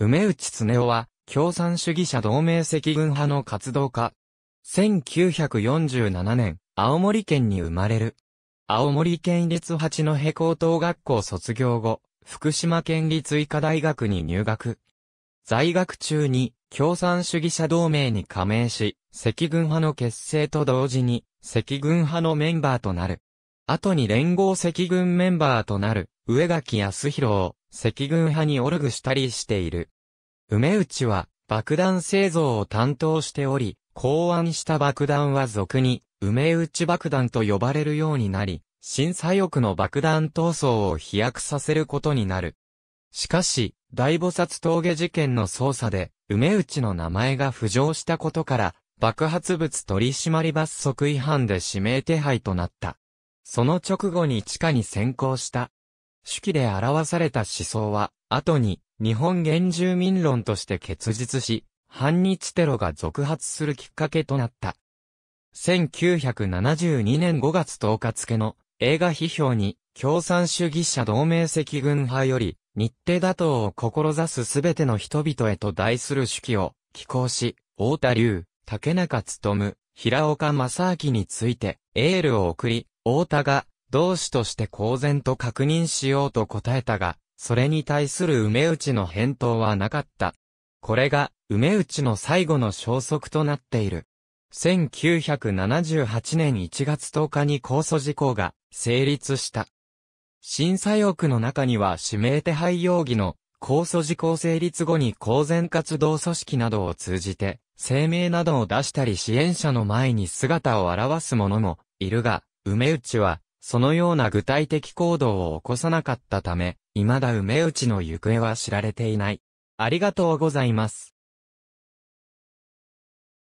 梅内恒夫は、共産主義者同盟赤軍派の活動家。1947年、青森県に生まれる。青森県立八戸高等学校卒業後、福島県立医科大学に入学。在学中に、共産主義者同盟に加盟し、赤軍派の結成と同時に、赤軍派のメンバーとなる。後に連合赤軍メンバーとなる、上垣康弘を、赤軍派にオルグしたりしている。梅内は爆弾製造を担当しており、考案した爆弾は俗に梅内爆弾と呼ばれるようになり、新左翼の爆弾闘争を飛躍させることになる。しかし、大菩薩峠事件の捜査で、梅内の名前が浮上したことから、爆発物取締罰則違反で指名手配となった。その直後に地下に先行した手記で表された思想は、後に日本原住民論として結実し、反日テロが続発するきっかけとなった。1972年5月10日付の映画批評に共産主義者同盟赤軍派より日程打倒を志すすべての人々へと題する手記を寄稿し、太田龍、竹中務、平岡正明についてエールを送り、太田が同志として公然と確認しようと答えたが、それに対する梅内の返答はなかった。これが、梅内の最後の消息となっている。1978年1月10日に控訴事項が成立した。審査翼の中には指名手配容疑の控訴事項成立後に公然活動組織などを通じて声明などを出したり支援者の前に姿を現す者もいるが、梅内はそのような具体的行動を起こさなかったため、未だ梅内の行方は知られていない。ありがとうございます。